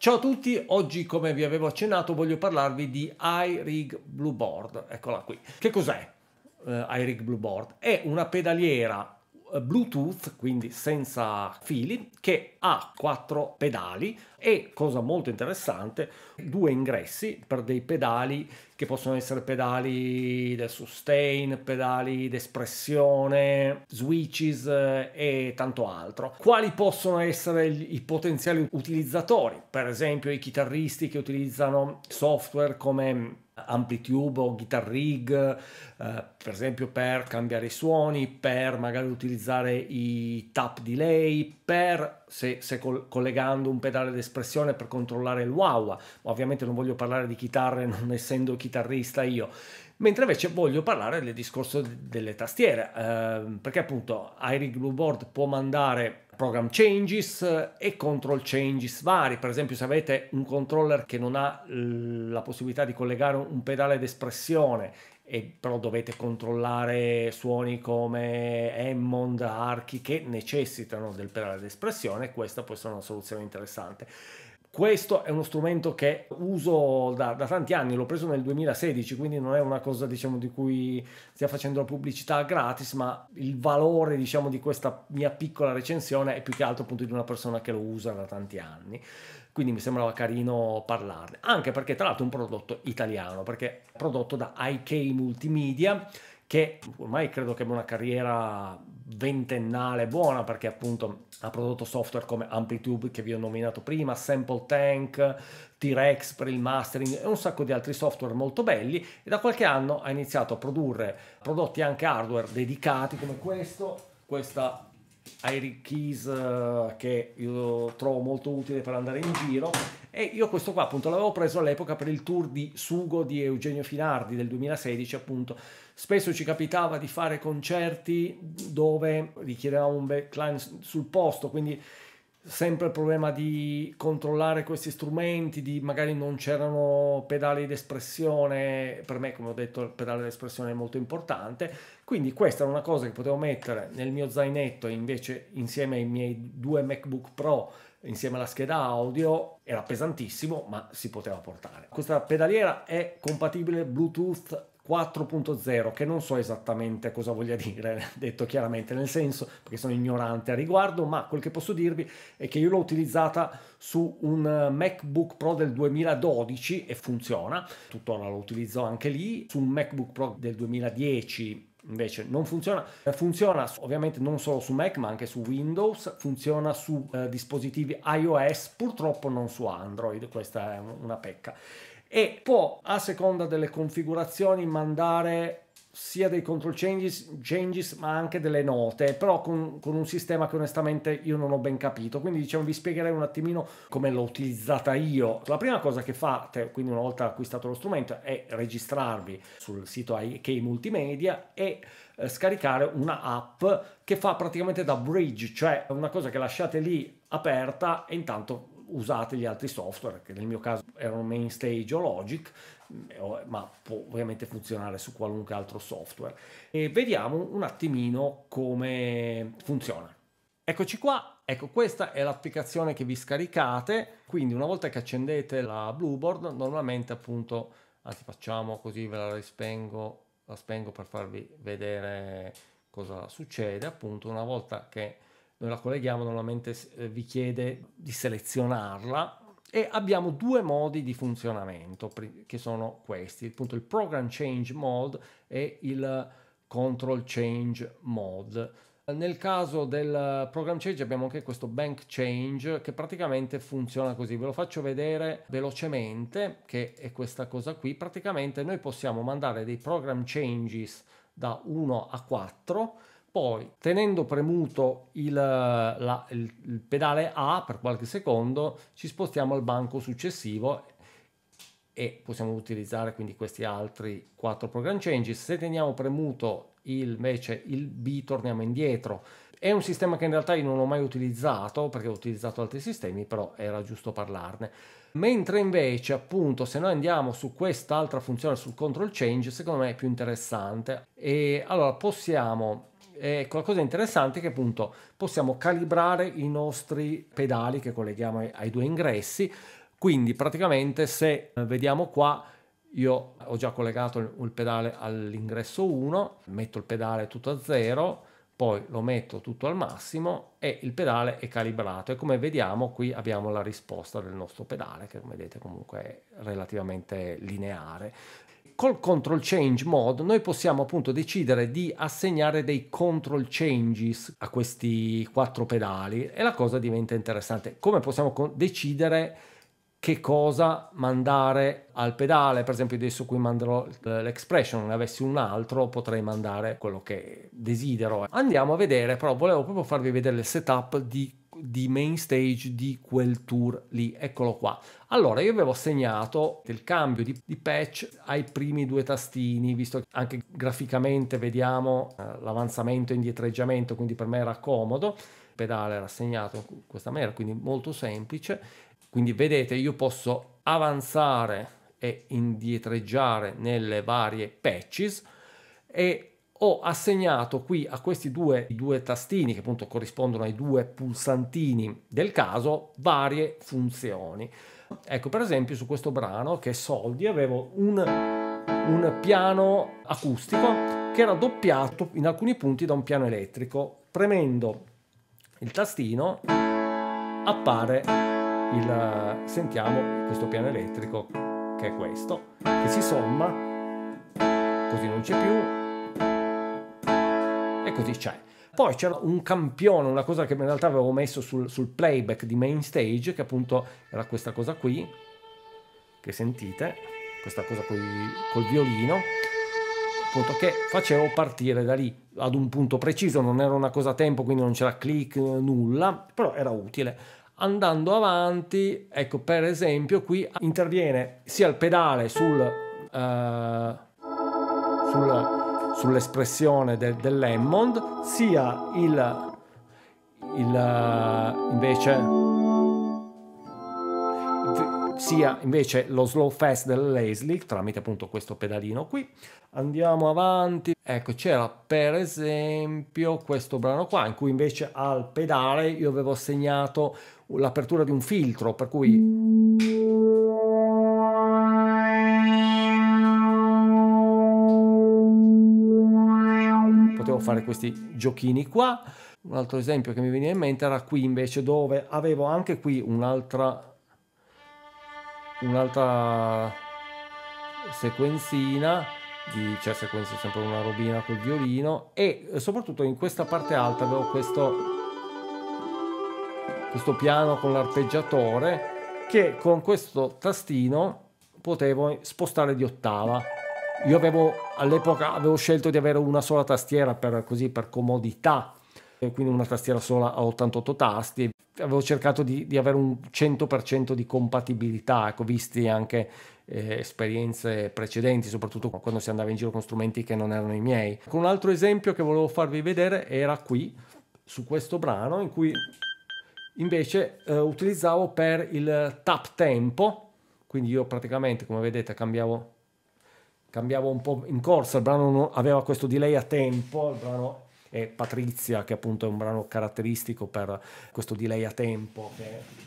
Ciao a tutti, oggi come vi avevo accennato voglio parlarvi di iRig Blue Board, eccola qui. Che cos'è eh, iRig Blue Board? È una pedaliera eh, Bluetooth, quindi senza fili, che ha quattro pedali e, cosa molto interessante, due ingressi per dei pedali che possono essere pedali del sustain, pedali d'espressione, switches eh, e tanto altro. Quali possono essere i potenziali utilizzatori? Per esempio i chitarristi che utilizzano software come Amplitube o Guitar Rig, eh, per esempio per cambiare i suoni, per magari utilizzare i tap delay, per se, se col- collegando un pedale d'espressione, espressione per controllare il wow, ovviamente non voglio parlare di chitarre non essendo chitarrista io, mentre invece voglio parlare del discorso delle tastiere, eh, perché appunto Irig Blueboard può mandare program changes e control changes vari. Per esempio, se avete un controller che non ha la possibilità di collegare un pedale d'espressione e però dovete controllare suoni come Hammond, archi che necessitano del pedale d'espressione, questa può essere una soluzione interessante. Questo è uno strumento che uso da, da, tanti anni, l'ho preso nel 2016, quindi non è una cosa diciamo, di cui stia facendo la pubblicità gratis, ma il valore diciamo, di questa mia piccola recensione è più che altro appunto di una persona che lo usa da tanti anni. Quindi mi sembrava carino parlarne, anche perché tra l'altro è un prodotto italiano, perché è prodotto da IK Multimedia, che ormai credo che abbia una carriera ventennale buona perché appunto ha prodotto software come Amplitude che vi ho nominato prima, Sample Tank, T-Rex per il mastering e un sacco di altri software molto belli e da qualche anno ha iniziato a produrre prodotti anche hardware dedicati come questo, questa Eric Keys eh, che io trovo molto utile per andare in giro e io questo qua appunto l'avevo preso all'epoca per il tour di Sugo di Eugenio Finardi del 2016 appunto spesso ci capitava di fare concerti dove richiedevamo un backline sul posto quindi sempre il problema di controllare questi strumenti, di magari non c'erano pedali d'espressione, per me come ho detto il pedale d'espressione è molto importante, quindi questa era una cosa che potevo mettere nel mio zainetto e invece insieme ai miei due MacBook Pro insieme alla scheda audio era pesantissimo ma si poteva portare questa pedaliera è compatibile bluetooth 4.0 che non so esattamente cosa voglia dire, detto chiaramente nel senso perché sono ignorante a riguardo, ma quel che posso dirvi è che io l'ho utilizzata su un MacBook Pro del 2012 e funziona, tuttora lo utilizzo anche lì, su un MacBook Pro del 2010 invece non funziona. Funziona ovviamente non solo su Mac ma anche su Windows, funziona su eh, dispositivi iOS, purtroppo non su Android, questa è una pecca e può a seconda delle configurazioni mandare sia dei control changes, changes ma anche delle note, però con, con, un sistema che onestamente io non ho ben capito. Quindi diciamo vi spiegherei un attimino come l'ho utilizzata io. La prima cosa che fate, quindi una volta acquistato lo strumento, è registrarvi sul sito IK Multimedia e eh, scaricare una app che fa praticamente da bridge, cioè una cosa che lasciate lì aperta e intanto usate gli altri software, che nel mio caso erano mainstay o Logic, ma può ovviamente funzionare su qualunque altro software. E vediamo un attimino come funziona. Eccoci qua, ecco questa è l'applicazione che vi scaricate, quindi una volta che accendete la Blueboard, normalmente appunto, anzi ah, facciamo così, ve la rispengo, la spengo per farvi vedere cosa succede, appunto una volta che noi la colleghiamo, normalmente eh, vi chiede di selezionarla e abbiamo due modi di funzionamento che sono questi, appunto il Program Change Mode e il Control Change Mode. Nel caso del program change abbiamo anche questo bank change che praticamente funziona così. Ve lo faccio vedere velocemente che è questa cosa qui. Praticamente noi possiamo mandare dei program changes da 1 a 4 poi tenendo premuto il, la, il, il pedale A per qualche secondo ci spostiamo al banco successivo e possiamo utilizzare quindi questi altri quattro program changes. Se teniamo premuto il, invece il B torniamo indietro. È un sistema che in realtà io non ho mai utilizzato perché ho utilizzato altri sistemi, però era giusto parlarne. Mentre invece, appunto, se noi andiamo su quest'altra funzione, sul control change, secondo me è più interessante. E allora possiamo e la cosa interessante è che appunto possiamo calibrare i nostri pedali che colleghiamo ai, due ingressi, quindi praticamente se eh, vediamo qua io ho già collegato il pedale all'ingresso 1, metto il pedale tutto a 0, poi lo metto tutto al massimo e il pedale è calibrato e come vediamo qui abbiamo la risposta del nostro pedale che come vedete comunque è relativamente lineare col control change mode noi possiamo appunto decidere di assegnare dei control changes a questi quattro pedali e la cosa diventa interessante. Come possiamo decidere che cosa mandare al pedale. Per esempio, adesso qui manderò l'expression, ne avessi un altro, potrei mandare quello che desidero. Andiamo a vedere, però volevo proprio farvi vedere il setup di di main stage di quel tour lì. Eccolo qua. Allora, io avevo segnato il cambio di, di patch ai primi due tastini, visto che anche graficamente vediamo eh, l'avanzamento e indietreggiamento, quindi per me era comodo. Il pedale era segnato in questa maniera, quindi molto semplice. Quindi vedete, io posso avanzare e indietreggiare nelle varie patches e ho assegnato qui a questi due, due tastini che appunto corrispondono ai due pulsantini del caso varie funzioni. Ecco per esempio su questo brano che è Soldi avevo un, un piano acustico che era doppiato in alcuni punti da un piano elettrico. Premendo il tastino appare il sentiamo questo piano elettrico che è questo che si somma così non c'è più così c'è. Poi c'era un campione, una cosa che in realtà avevo messo sul, sul playback di main stage, che appunto era questa cosa qui, che sentite, questa cosa qui col violino, appunto che facevo partire da lì ad un punto preciso, non era una cosa a tempo, quindi non c'era click, eh, nulla, però era utile andando avanti, ecco per esempio qui interviene sia il pedale sul, uh, sul sull'espressione del, dell'Hammond, sia il, il eh, invece sia invece lo slow fast del Leslie tramite appunto questo pedalino qui. Andiamo avanti. Ecco, c'era per esempio questo brano qua in cui invece al pedale io avevo segnato l'apertura di un filtro, per cui potevo fare questi giochini qua. Un altro esempio che mi veniva in mente era qui invece dove avevo anche qui un'altra un'altra sequenzina di cioè sequenza sempre una robina col violino e soprattutto in questa parte alta avevo questo questo piano con l'arpeggiatore che con questo tastino potevo spostare di ottava io avevo all'epoca avevo scelto di avere una sola tastiera per, così, per comodità, quindi una tastiera sola a 88 tasti. Avevo cercato di, di avere un 100% di compatibilità, ecco, visti anche eh, esperienze precedenti, soprattutto quando si andava in giro con strumenti che non erano i miei. Un altro esempio che volevo farvi vedere era qui, su questo brano, in cui invece eh, utilizzavo per il tap tempo, quindi io praticamente, come vedete, cambiavo cambiavo un po' in corsa, il brano aveva questo delay a tempo, il brano è Patrizia, che appunto è un brano caratteristico per questo delay a tempo. Che...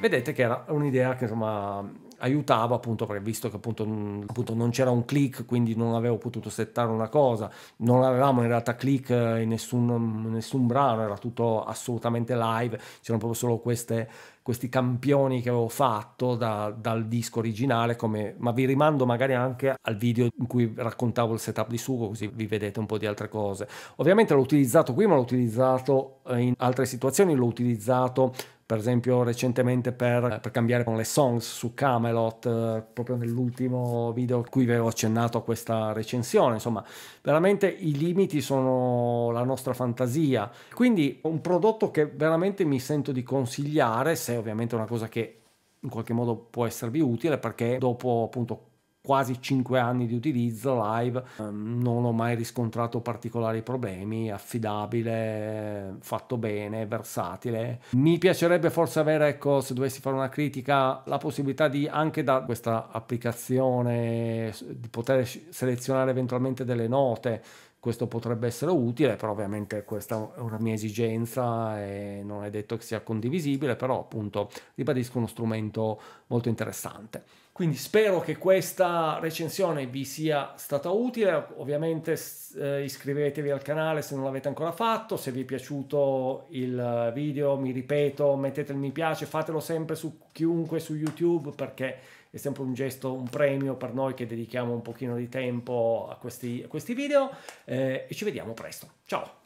vedete che era un'idea che insomma aiutava appunto perché visto che appunto, appunto non c'era un click quindi non avevo potuto settare una cosa non avevamo in realtà click in nessun, nessun brano era tutto assolutamente live c'erano proprio solo queste, questi campioni che avevo fatto da, dal disco originale come, ma vi rimando magari anche al video in cui raccontavo il setup di Sugo così vi vedete un po' di altre cose ovviamente l'ho utilizzato qui ma l'ho utilizzato eh, in altre situazioni l'ho utilizzato per esempio recentemente per, eh. per, cambiare con le songs su Camelot, eh, proprio nell'ultimo video cui avevo accennato a questa recensione, insomma veramente i limiti sono la nostra fantasia, quindi un prodotto che veramente mi sento di consigliare, se ovviamente è una cosa che in qualche modo può esservi utile perché dopo appunto quasi 5 anni di utilizzo live ehm, non ho mai riscontrato particolari problemi, affidabile, fatto bene, versatile. Mi piacerebbe forse avere, ecco, se dovessi fare una critica, la possibilità di anche da questa applicazione di poter selezionare eventualmente delle note questo potrebbe essere utile, però ovviamente questa è una mia esigenza e non è detto che sia condivisibile, però appunto ribadisco uno strumento molto interessante. Quindi spero che questa recensione vi sia stata utile, ovviamente eh, iscrivetevi al canale se non l'avete ancora fatto, se vi è piaciuto il video mi ripeto mettete il mi piace, fatelo sempre su chiunque su YouTube perché è sempre un gesto, un premio per noi che dedichiamo un pochino di tempo a questi, a questi video eh, e ci vediamo presto. Ciao!